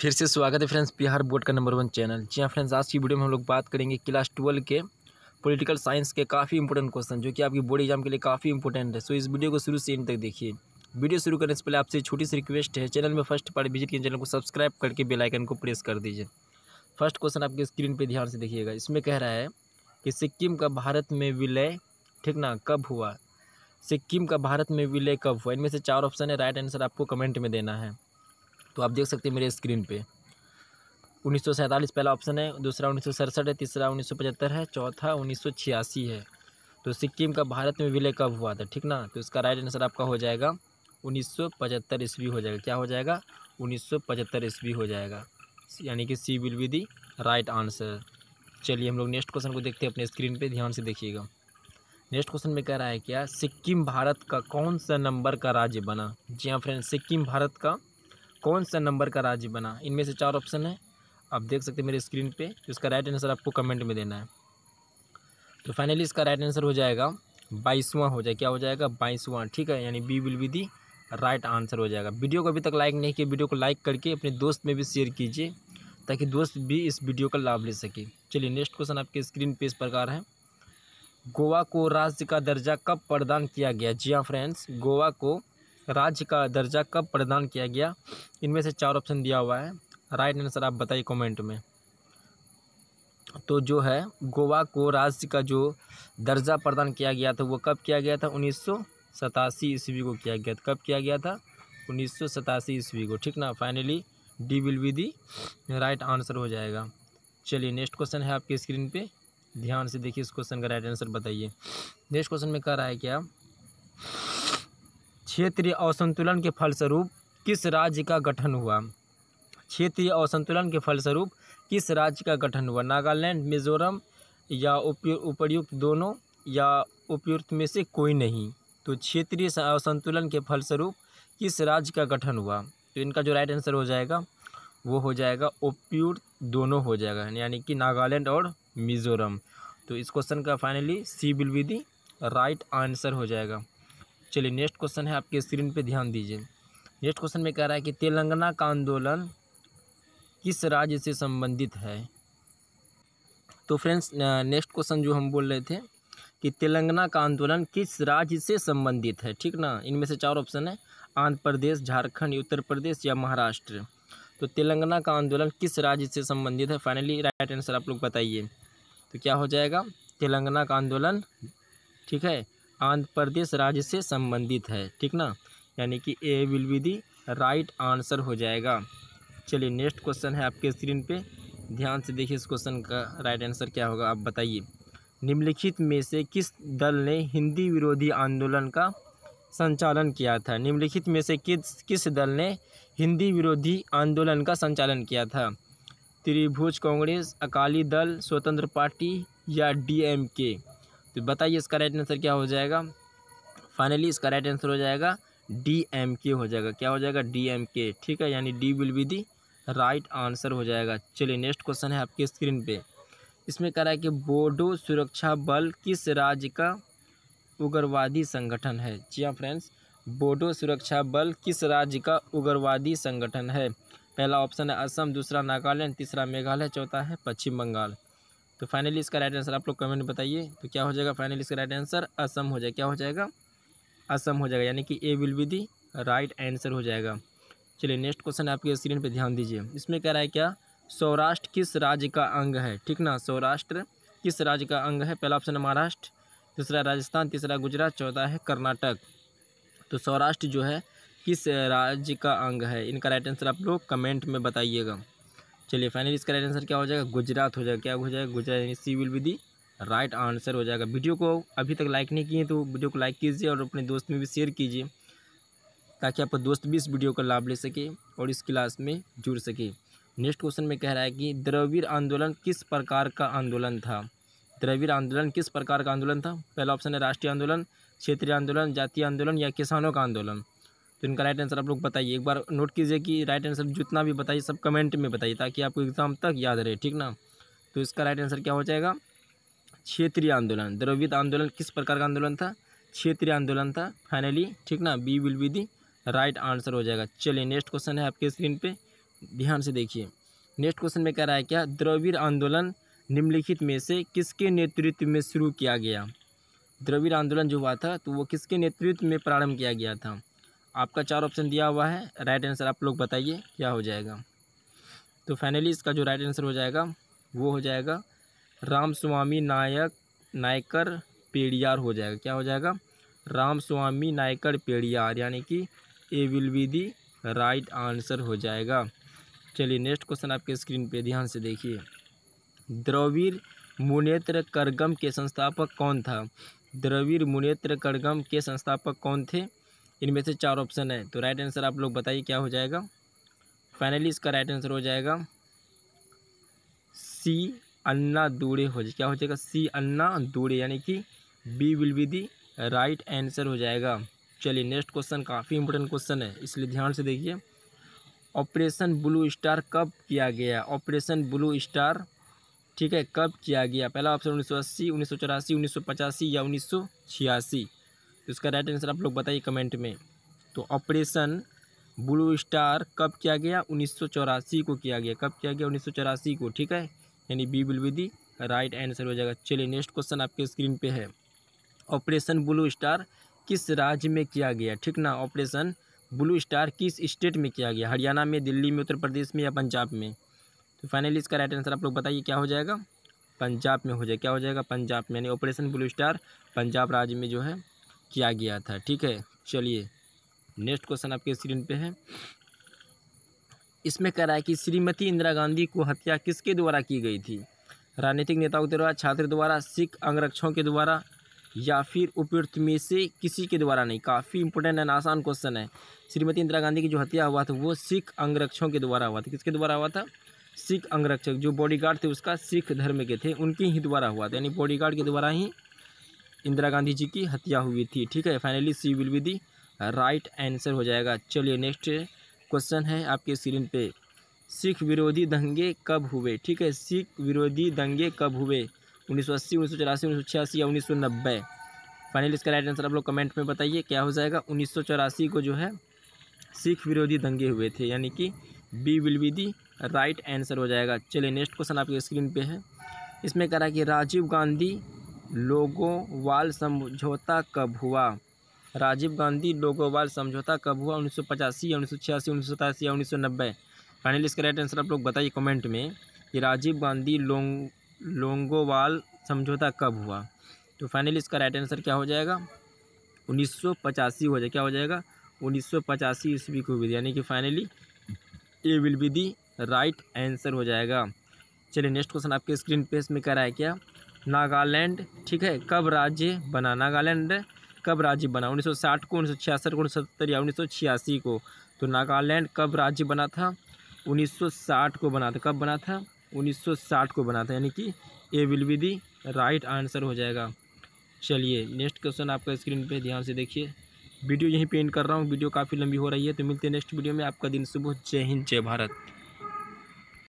फिर से स्वागत है फ्रेंड्स बिहार बोर्ड का नंबर वन चैनल जी हाँ फ्रेंड्स आज की वीडियो में हम लोग बात करेंगे क्लास ट्वेल्व के पॉलिटिकल साइंस के काफ़ी इंपॉर्टेंट क्वेश्चन जो कि आपकी बोर्ड एग्जाम के लिए काफ़ी इंपॉर्टेंट है सो इस वीडियो को शुरू से एंड तक देखिए वीडियो शुरू करने से पहले आपसे छोटी सी रिक्वेस्ट है चैनल में फर्स्ट पार्ट विजिट किए चैनल को सब्सक्राइब करके बेलाइकन को प्रेस कर दीजिए फर्स्ट क्वेश्चन आपके स्क्रीन पर ध्यान से देखिएगा इसमें कह रहा है कि सिक्किम का भारत में विलय ठीक ना कब हुआ सिक्किम का भारत में विलय कब हुआ इनमें से चार ऑप्शन है राइट आंसर आपको कमेंट में देना है तो आप देख सकते हैं मेरे स्क्रीन पे उन्नीस सौ सैंतालीस पहला ऑप्शन है दूसरा उन्नीस सौ है तीसरा उन्नीस सौ पचहत्तर है चौथा उन्नीस सौ छियासी है तो सिक्किम का भारत में विलय कब हुआ था ठीक ना तो इसका राइट आंसर आपका हो जाएगा उन्नीस सौ पचहत्तर ईस्वी हो जाएगा क्या हो जाएगा उन्नीस सौ पचहत्तर ईस्वी हो जाएगा यानी कि C will be the right answer चलिए हम लोग नेक्स्ट क्वेश्चन को देखते हैं अपने स्क्रीन पे ध्यान से देखिएगा नेक्स्ट क्वेश्चन में कह रहा है क्या सिक्किम भारत का कौन सा नंबर का राज्य बना जी हाँ फ्रेंड सिक्किम भारत का कौन सा नंबर का राज्य बना इनमें से चार ऑप्शन है आप देख सकते हैं मेरे स्क्रीन पे तो इसका राइट आंसर आपको कमेंट में देना है तो फाइनली इसका राइट आंसर हो जाएगा बाईसवां हो जाए क्या हो जाएगा बाईसवां ठीक है यानी B will be the right answer हो जाएगा वीडियो को अभी तक लाइक नहीं किया वीडियो को लाइक करके अपने दोस्त में भी शेयर कीजिए ताकि दोस्त भी इस वीडियो का लाभ ले सके चलिए नेक्स्ट क्वेश्चन आपके स्क्रीन पे इस प्रकार है गोवा को राज्य का दर्जा कब प्रदान किया गया जी हाँ फ्रेंड्स गोवा को राज्य का दर्जा कब प्रदान किया गया इनमें से चार ऑप्शन दिया हुआ है राइट आंसर आप बताइए कमेंट में तो जो है गोवा को राज्य का जो दर्जा प्रदान किया गया था वो कब किया गया था उन्नीस सौ सतासी ईस्वी को किया गया था कब किया गया था उन्नीस सौ सतासी ईस्वी को ठीक ना finally D will be the right answer हो जाएगा चलिए नेक्स्ट क्वेश्चन है आपकी स्क्रीन पे ध्यान से देखिए इस क्वेश्चन का राइट आंसर बताइए नेक्स्ट क्वेश्चन में कह रहा है क्या क्षेत्रीय असंतुलन के फलस्वरूप किस राज्य का गठन हुआ क्षेत्रीय असंतुलन के फलस्वरूप किस राज्य का गठन हुआ नागालैंड मिजोरम या उपयुक्त दोनों या उपयुक्त में से कोई नहीं तो क्षेत्रीय असंतुलन के फलस्वरूप किस राज्य का गठन हुआ तो इनका जो राइट आंसर हो जाएगा वो हो जाएगा उपयुक्त दोनों हो जाएगा यानी कि नागालैंड और मिजोरम तो इस क्वेश्चन का finally C will be the right answer हो जाएगा चलिए नेक्स्ट क्वेश्चन है आपके स्क्रीन पे ध्यान दीजिए नेक्स्ट क्वेश्चन में कह रहा है कि तेलंगाना का आंदोलन किस राज्य से संबंधित है तो फ्रेंड्स नेक्स्ट क्वेश्चन जो हम बोल रहे थे कि तेलंगाना का आंदोलन किस राज्य से संबंधित है ठीक ना इनमें से चार ऑप्शन है आंध्र प्रदेश झारखंड उत्तर प्रदेश या महाराष्ट्र तो तेलंगाना का आंदोलन किस राज्य से संबंधित है फाइनली राइट आंसर आप लोग बताइए तो क्या हो जाएगा तेलंगाना का आंदोलन ठीक है आंध्र प्रदेश राज्य से संबंधित है ठीक ना यानी कि A will be the right answer हो जाएगा चलिए नेक्स्ट क्वेश्चन है आपके स्क्रीन पे ध्यान से देखिए इस क्वेश्चन का राइट आंसर क्या होगा आप बताइए निम्नलिखित में से किस दल ने हिंदी विरोधी आंदोलन का संचालन किया था निम्नलिखित में से किस किस दल ने हिंदी विरोधी आंदोलन का संचालन किया था त्रिभुज कांग्रेस अकाली दल स्वतंत्र पार्टी या डी तो बताइए इसका राइट आंसर क्या हो जाएगा फाइनली इसका राइट आंसर हो जाएगा डी एम के हो जाएगा क्या हो जाएगा डी एम के ठीक है यानी D will be the right answer हो जाएगा चलिए नेक्स्ट क्वेश्चन है आपके स्क्रीन पे इसमें कह रहा है कि बोडो सुरक्षा बल किस राज्य का उग्रवादी संगठन है जी हाँ फ्रेंड्स बोडो सुरक्षा बल किस राज्य का उग्रवादी संगठन है पहला ऑप्शन है असम दूसरा नागालैंड तीसरा मेघालय चौथा है पश्चिम बंगाल तो फाइनली इसका राइट आंसर आप लोग कमेंट बताइए तो क्या हो जाएगा फाइनली इसका राइट आंसर असम हो जाएगा क्या हो जाएगा असम हो जाएगा यानी कि A will be the right answer हो जाएगा चलिए नेक्स्ट क्वेश्चन आपके स्क्रीन पर ध्यान दीजिए इसमें कह रहा है क्या सौराष्ट्र किस राज्य का अंग है ठीक ना सौराष्ट्र किस राज्य का अंग है पहला ऑप्शन है महाराष्ट्र दूसरा राजस्थान तीसरा गुजरात चौथा है कर्नाटक तो सौराष्ट्र जो है किस राज्य का अंग है इनका राइट आंसर आप लोग कमेंट में बताइएगा चलिए फाइनली इसका राइट आंसर क्या हो जाएगा गुजरात हो जाएगा क्या हो जाएगा गुजरात यानी C will be the right answer हो जाएगा वीडियो को अभी तक लाइक नहीं किए तो वीडियो को लाइक कीजिए और अपने दोस्त में भी शेयर कीजिए ताकि आपका दोस्त भी इस वीडियो का लाभ ले सके और इस क्लास में जुड़ सके नेक्स्ट क्वेश्चन में कह रहा है कि द्रविर आंदोलन किस प्रकार का आंदोलन था द्रविर आंदोलन किस प्रकार का आंदोलन था पहला ऑप्शन है राष्ट्रीय आंदोलन क्षेत्रीय आंदोलन जातीय आंदोलन या किसानों का आंदोलन तो इनका राइट आंसर आप लोग बताइए एक बार नोट कीजिए कि राइट आंसर जितना भी बताइए सब कमेंट में बताइए ताकि आपको एग्ज़ाम तक याद रहे ठीक ना तो इसका राइट आंसर क्या हो जाएगा क्षेत्रीय आंदोलन द्रवित आंदोलन किस प्रकार का आंदोलन था क्षेत्रीय आंदोलन था फाइनली ठीक ना B will be the right answer हो जाएगा चलिए नेक्स्ट क्वेश्चन है आपके स्क्रीन पे ध्यान से देखिए नेक्स्ट क्वेश्चन में कह रहा है क्या द्रविड़ आंदोलन निम्नलिखित में से किसके नेतृत्व में शुरू किया गया द्रविड़ आंदोलन जो हुआ था तो वो किसके नेतृत्व में प्रारंभ किया गया था आपका चार ऑप्शन दिया हुआ है राइट आंसर आप लोग बताइए क्या हो जाएगा तो फाइनली इसका जो राइट आंसर हो जाएगा वो हो जाएगा राम स्वामी नायक नायकर पेड़ियार हो जाएगा क्या हो जाएगा राम स्वामी नायकर पेड़ियार यानी कि A will be the right answer हो जाएगा चलिए नेक्स्ट क्वेश्चन आपके स्क्रीन पे ध्यान से देखिए द्रवीर मुनेत्र करगम के संस्थापक कौन था द्रवीर मुनेत्र करगम के संस्थापक कौन थे इनमें से चार ऑप्शन है तो राइट आंसर आप लोग बताइए क्या हो जाएगा फाइनली इसका राइट आंसर हो जाएगा सी अन्ना दूड़े हो जाए क्या हो जाएगा सी अन्ना दूड़े यानी कि B will be the right answer हो जाएगा चलिए नेक्स्ट क्वेश्चन काफ़ी इंपॉर्टेंट क्वेश्चन है इसलिए ध्यान से देखिए ऑपरेशन ब्लू स्टार कब किया गया ऑपरेशन ब्लू स्टार ठीक है कब किया गया पहला ऑप्शन उन्नीस सौ अस्सी उन्नीस सौ चौरासी उन्नीस सौ पचासी या उन्नीस सौ छियासी इसका राइट आंसर आप लोग बताइए कमेंट में तो ऑपरेशन ब्लू स्टार कब किया गया उन्नीस को किया गया कब किया गया उन्नीस को ठीक है यानी B will be the right answer हो जाएगा चलिए नेक्स्ट क्वेश्चन आपके स्क्रीन पे है ऑपरेशन ब्लू स्टार किस राज्य में किया गया ठीक ना ऑपरेशन ब्लू स्टार किस स्टेट में किया गया हरियाणा में दिल्ली में उत्तर प्रदेश में या पंजाब में तो फाइनली इसका राइट आंसर आप लोग बताइए क्या हो जाएगा पंजाब में हो जाए क्या हो जाएगा पंजाब में यानी ऑपरेशन ब्लू स्टार पंजाब राज्य में जो है किया गया था ठीक है चलिए नेक्स्ट क्वेश्चन आपके स्क्रीन पे है इसमें कह रहा है कि श्रीमती इंदिरा गांधी को हत्या किसके द्वारा की गई थी राजनीतिक नेताओं के द्वारा छात्र द्वारा सिख अंगरक्षकों के द्वारा या फिर उपयुक्त में से किसी के द्वारा नहीं काफ़ी इंपॉर्टेंट एंड आसान क्वेश्चन है श्रीमती इंदिरा गांधी की जो हत्या हुआ था वो सिख अंगरक्षकों के द्वारा हुआ था किसके द्वारा हुआ था सिख अंगरक्षक जो बॉडीगार्ड थे उसका सिख धर्म के थे उनके ही द्वारा हुआ था यानी बॉडीगार्ड के द्वारा ही इंदिरा गांधी जी की हत्या हुई थी ठीक है finally C will be the right answer हो जाएगा चलिए नेक्स्ट क्वेश्चन है आपके स्क्रीन पे सिख विरोधी दंगे कब हुए ठीक है सिख विरोधी दंगे कब हुए उन्नीस सौ अस्सी उन्नीस सौ चौरासी उन्नीस सौ छियासी या उन्नीस सौ नब्बे फाइनली इसका राइट आंसर आप लोग कमेंट में बताइए क्या हो जाएगा उन्नीस सौ चौरासी को जो है सिख विरोधी दंगे हुए थे यानी कि B will be the right answer हो जाएगा चलिए नेक्स्ट क्वेश्चन आपके स्क्रीन पे है इसमें कह रहा है कि राजीव गांधी लोगोवाल समझौता कब हुआ राजीव गांधी लोगोवाल समझौता कब हुआ उन्नीस सौ पचासी उन्नीस सौ छियासी उन्नीस सौ सतासी या उन्नीस सौ नब्बे फाइनली इसका राइट आंसर आप लोग बताइए कमेंट में कि राजीव गांधी लोंग लोंगोवाल समझौता कब हुआ तो फाइनली इसका राइट आंसर क्या हो जाएगा उन्नीस सौ पचासी हो जाए क्या हो जाएगा उन्नीस सौ पचासी ईस्वी को यानी कि finally A will be the right answer हो जाएगा चलिए नेक्स्ट क्वेश्चन आपके स्क्रीन पे इसमें कराया रहा है क्या नागालैंड ठीक है कब राज्य बना नागालैंड कब राज्य बना 1960 को उन्नीस को उन्नीस या उन्नीस को तो नागालैंड कब राज्य बना था 1960 को बना था कब बना था 1960 को बना था यानी कि A will be the right answer हो जाएगा चलिए नेक्स्ट क्वेश्चन आपका स्क्रीन पे ध्यान से देखिए वीडियो यहीं पेंट कर रहा हूँ वीडियो काफ़ी लंबी हो रही है तो मिलते हैं नेक्स्ट वीडियो में आपका दिन सुबह जय हिंद जय भारत